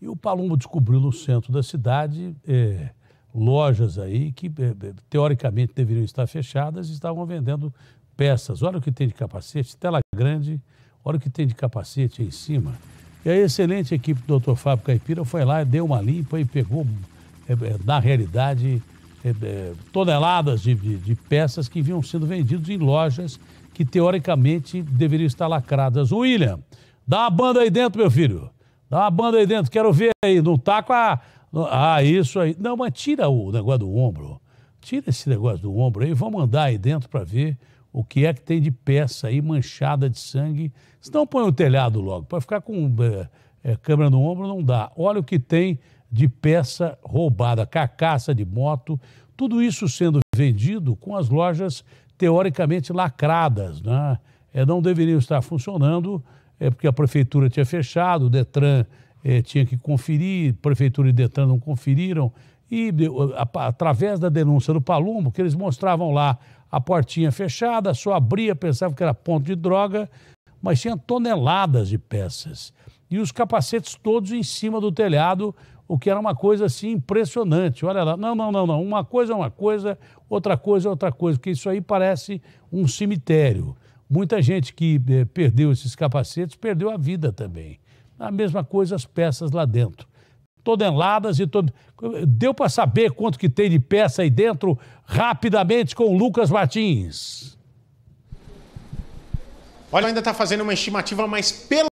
E o Palumbo descobriu no centro da cidade é, lojas aí que, é, é, teoricamente, deveriam estar fechadas e estavam vendendo peças. Olha o que tem de capacete, tela grande, olha o que tem de capacete aí em cima. E a excelente equipe do Dr. Fábio Caipira foi lá, deu uma limpa e pegou, é, é na realidade, toneladas de, de, de peças que vinham sendo vendidas em lojas que, teoricamente, deveriam estar lacradas. William, dá a banda aí dentro, meu filho. Dá uma banda aí dentro, quero ver aí. Não tá com a. Ah, isso aí. Não, mas tira o negócio do ombro. Tira esse negócio do ombro aí, vamos andar aí dentro para ver o que é que tem de peça aí manchada de sangue. Senão põe o telhado logo. Para ficar com é, é, câmera no ombro não dá. Olha o que tem de peça roubada, carcaça de moto, tudo isso sendo vendido com as lojas teoricamente lacradas, né? É, não deveriam estar funcionando é porque a prefeitura tinha fechado, o Detran é, tinha que conferir, prefeitura e Detran não conferiram. E através da denúncia do Palumbo, que eles mostravam lá a portinha fechada, só abria, pensava que era ponto de droga, mas tinha toneladas de peças. E os capacetes todos em cima do telhado, o que era uma coisa assim impressionante. Olha lá, não, não, não, não. Uma coisa é uma coisa, outra coisa é outra coisa, porque isso aí parece um cemitério. Muita gente que eh, perdeu esses capacetes perdeu a vida também. A mesma coisa as peças lá dentro. Toneladas e todo. Deu para saber quanto que tem de peça aí dentro rapidamente com o Lucas Martins. Olha, ainda está fazendo uma estimativa, mas pelo